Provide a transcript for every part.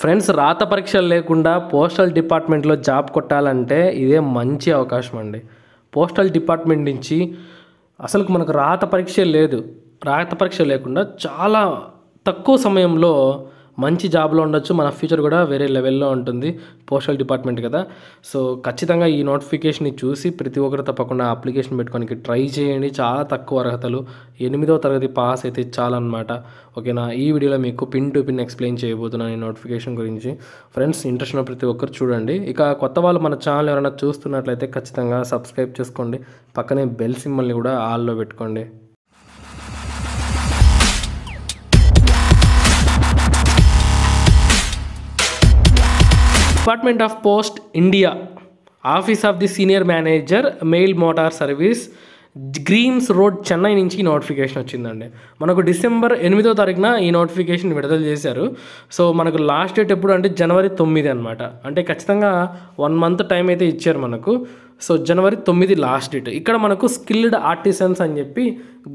friends రాత పరీక్షలు లేకుండా పోస్టల్ డిపార్ట్మెంట్లో జాబ్ కొట్టాలంటే ఇదే మంచి అవకాశం అండి పోస్టల్ డిపార్ట్మెంట్ నుంచి అసలు మనకు రాత పరీక్ష లేదు రాత పరీక్ష లేకుండా చాలా తక్కువ సమయంలో మంచి జాబ్లో ఉండొచ్చు మన ఫ్యూచర్ కూడా వేరే లెవెల్లో ఉంటుంది పోస్టల్ డిపార్ట్మెంట్ కదా సో ఖచ్చితంగా ఈ నోటిఫికేషన్ని చూసి ప్రతి ఒక్కరు తప్పకుండా అప్లికేషన్ పెట్టుకోనికి ట్రై చేయండి చాలా తక్కువ అర్హతలు ఎనిమిదో తరగతి పాస్ అయితే చాలన్నమాట ఓకేనా ఈ వీడియోలో మీకు పిన్ టు పిన్ ఎక్స్ప్లెయిన్ చేయబోతున్నాను ఈ నోటిఫికేషన్ గురించి ఫ్రెండ్స్ ఇంట్రెస్ట్ ఉన్న ప్రతి ఒక్కరు చూడండి ఇక కొత్త వాళ్ళు మన ఛానల్ ఎవరైనా చూస్తున్నట్లయితే ఖచ్చితంగా సబ్స్క్రైబ్ చేసుకోండి పక్కనే బెల్ సింబల్ని కూడా ఆల్లో పెట్టుకోండి department of post India office of the senior manager mail motor service Greams road Chennai నుంచి ఈ నోటిఫికేషన్ వచ్చిందండి మనకు డిసెంబర్ ఎనిమిదో తారీఖున ఈ నోటిఫికేషన్ విడుదల చేశారు సో మనకు లాస్ట్ డేట్ ఎప్పుడు అంటే జనవరి తొమ్మిది అనమాట అంటే ఖచ్చితంగా వన్ మంత్ టైం అయితే ఇచ్చారు మనకు సో జనవరి తొమ్మిది లాస్ట్ డేట్ ఇక్కడ మనకు స్కిల్డ్ ఆర్టిసన్స్ అని చెప్పి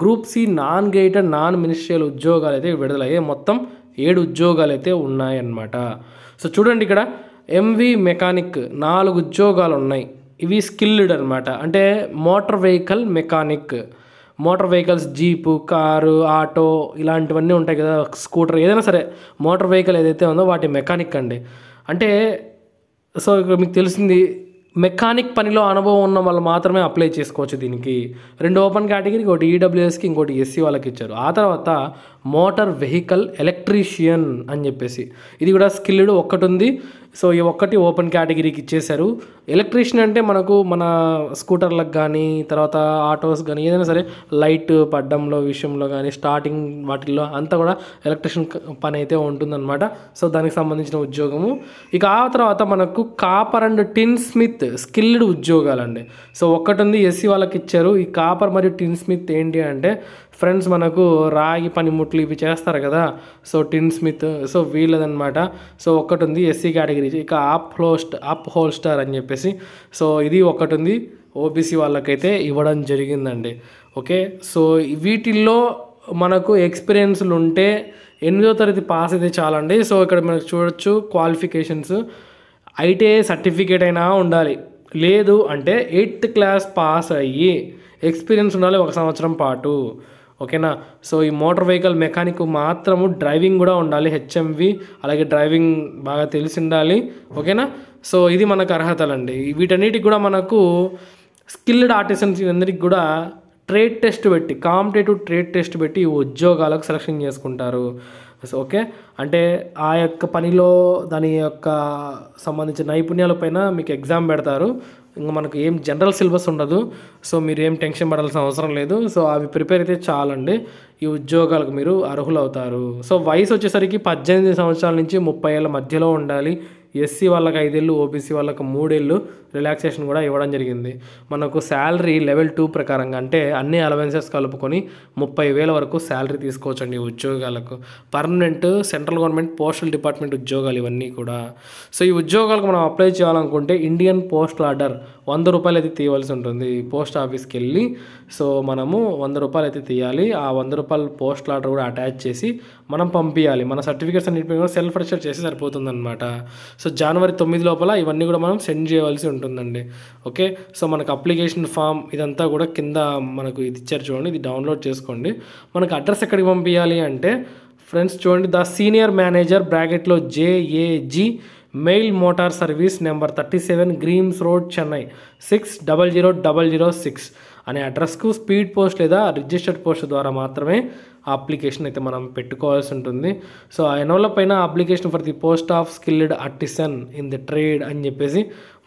group C non gazetted non ministerial ఉద్యోగాలు అయితే విడుదలయ్యాయి మొత్తం ఏడు ఉద్యోగాలు అయితే ఉన్నాయన్నమాట సో చూడండి ఇక్కడ ఎంవి మెకానిక్ నాలుగు ఉద్యోగాలు ఉన్నాయి ఇవి స్కిల్డ్ అనమాట అంటే motor vehicle mechanic motor vehicles jeep car auto ఇలాంటివన్నీ ఉంటాయి కదా స్కూటర్ ఏదైనా సరే మోటార్ వెహికల్ ఏదైతే ఉందో వాటి మెకానిక్ అండి అంటే సో ఇక్కడ మీకు తెలిసింది మెకానిక్ పనిలో అనుభవం ఉన్న వాళ్ళు మాత్రమే అప్లై చేసుకోవచ్చు దీనికి రెండు ఓపెన్ కేటగిరీకి ఒకటి ఈడబ్ల్యూఎస్కి e ఇంకోటి ఎస్సీ వాళ్ళకి ఇచ్చారు ఆ తర్వాత మోటార్ వెహికల్ ఎలక్ట్రీషియన్ అని చెప్పేసి ఇది కూడా స్కిల్డ్ ఒక్కటి ఉంది సో ఈ ఒక్కటి ఓపెన్ కేటగిరీకి ఇచ్చేశారు ఎలక్ట్రీషియన్ అంటే మనకు మన స్కూటర్లకు కానీ తర్వాత ఆటోస్ కానీ ఏదైనా సరే లైట్ పడ్డంలో విషయంలో కానీ స్టార్టింగ్ వాటిల్లో అంతా కూడా ఎలక్ట్రీషియన్ పని అయితే ఉంటుందన్నమాట సో దానికి సంబంధించిన ఉద్యోగము ఇక ఆ తర్వాత మనకు copper and tin smith skilled ఉద్యోగాలండి సో ఒక్కటి ఉంది ఎస్సీ వాళ్ళకి ఇచ్చారు ఈ కాపర్ మరియు టిన్ స్మిత్ ఏంటి అంటే ఫ్రెండ్స్ మనకు రాగి పనిముట్లు ఇవి చేస్తారు కదా సో టిన్ స్మిత్ సో వీళ్ళదనమాట సో ఒక్కటి ఉంది ఎస్సీ కేటగిరీ కేటగిరీ ఇక ఆప్ హోస్ట్ ఆప్ హోల్స్టార్ అని చెప్పేసి సో ఇది ఒకటి ఉంది ఓబీసీ వాళ్ళకైతే ఇవ్వడం జరిగిందండి ఓకే సో వీటిల్లో మనకు ఎక్స్పీరియన్స్లు ఉంటే ఎనిమిదో తరగతి పాస్ అయితే చాలండి సో ఇక్కడ మనకు చూడొచ్చు క్వాలిఫికేషన్స్ ఐటీఐ సర్టిఫికేట్ అయినా ఉండాలి లేదు అంటే ఎయిత్ క్లాస్ పాస్ అయ్యి ఎక్స్పీరియన్స్ ఉండాలి ఒక సంవత్సరం పాటు ఓకేనా సో ఈ మోటార్ వెహికల్ మెకానిక్ మాత్రము డ్రైవింగ్ కూడా ఉండాలి హెచ్ఎంవి అలాగే డ్రైవింగ్ బాగా తెలిసి ఉండాలి ఓకేనా సో ఇది మనకు అర్హతలండి వీటన్నిటికి కూడా మనకు స్కిల్డ్ ఆర్టిసన్స్ అందరికి కూడా ట్రేడ్ టెస్ట్ పెట్టి కాంపిటేటివ్ ట్రేడ్ టెస్ట్ పెట్టి ఉద్యోగాలకు సెలక్షన్ చేసుకుంటారు ఓకే అంటే ఆ యొక్క పనిలో దాని యొక్క సంబంధించిన నైపుణ్యాల పైన మీకు ఎగ్జామ్ పెడతారు ఇంకా మనకు ఏం జనరల్ సిలబస్ ఉండదు సో మీరు ఏం టెన్షన్ పడాల్సిన అవసరం లేదు సో అవి ప్రిపేర్ అయితే చాలండి ఈ ఉద్యోగాలకు మీరు అర్హులవుతారు సో వయసు వచ్చేసరికి పద్దెనిమిది సంవత్సరాల నుంచి ముప్పై ఏళ్ళ మధ్యలో ఉండాలి ఎస్సీ వాళ్ళకి ఐదేళ్ళు ఓబీసీ వాళ్ళకు మూడేళ్ళు రిలాక్సేషన్ కూడా ఇవ్వడం జరిగింది మనకు శాలరీ లెవెల్ టూ ప్రకారంగా అంటే అన్ని అలవెన్సెస్ కలుపుకొని ముప్పై వేల వరకు శాలరీ తీసుకోవచ్చండి ఉద్యోగాలకు permanent central government postal department ఉద్యోగాలు ఇవన్నీ కూడా సో ఈ ఉద్యోగాలకు మనం అప్లై చేయాలనుకుంటే ఇండియన్ పోస్టల్ ఆర్డర్ వంద రూపాయలు అయితే తీయవలసి ఉంటుంది పోస్ట్ ఆఫీస్కి వెళ్ళి సో మనము వంద రూపాయలు అయితే తీయాలి ఆ వంద రూపాయలు పోస్ట్ ఆర్డర్ కూడా అటాచ్ చేసి మనం పంపించాలి మన సర్టిఫికేట్స్ అన్నింటినీ కూడా సెల్ఫ్ రిజిస్టర్ చేసి సరిపోతుందన్నమాట సో జనవరి తొమ్మిది లోపల ఇవన్నీ కూడా మనం సెండ్ చేయవలసి ఉంటుందండి ఓకే సో మనకు అప్లికేషన్ ఫామ్ ఇదంతా కూడా కింద మనకు ఇది ఇచ్చారు చూడండి ఇది డౌన్లోడ్ చేసుకోండి మనకు అడ్రస్ ఎక్కడికి పంపించాలి అంటే ఫ్రెండ్స్ చూడండి ద సీనియర్ మేనేజర్ బ్రాకెట్లో జేఏజీ Mail Motor Service Number 37 Greens Road Chennai 600006 అనే అడ్రస్కు స్పీడ్ పోస్ట్ లేదా రిజిస్టర్డ్ పోస్ట్ ద్వారా మాత్రమే ఆ అప్లికేషన్ అయితే మనం పెట్టుకోవాల్సి ఉంటుంది సో ఆ ఎనోల పైన application for the post of skilled artisan in the trade అని చెప్పేసి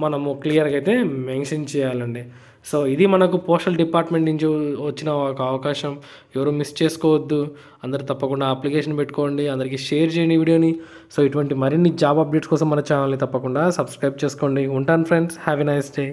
మనము క్లియర్గా అయితే మెన్షన్ చేయాలండి సో ఇది మనకు పోస్టల్ డిపార్ట్మెంట్ నుంచి వచ్చిన ఒక అవకాశం ఎవరు మిస్ చేసుకోవద్దు అందరు తప్పకుండా అప్లికేషన్ పెట్టుకోండి అందరికీ షేర్ చేయండి వీడియోని సో ఇటువంటి మరిన్ని జాబ్ అప్డేట్స్ కోసం మన ఛానల్ని తప్పకుండా సబ్స్క్రైబ్ చేసుకోండి ఉంటాను ఫ్రెండ్స్ హ్యావీ నైస్ డే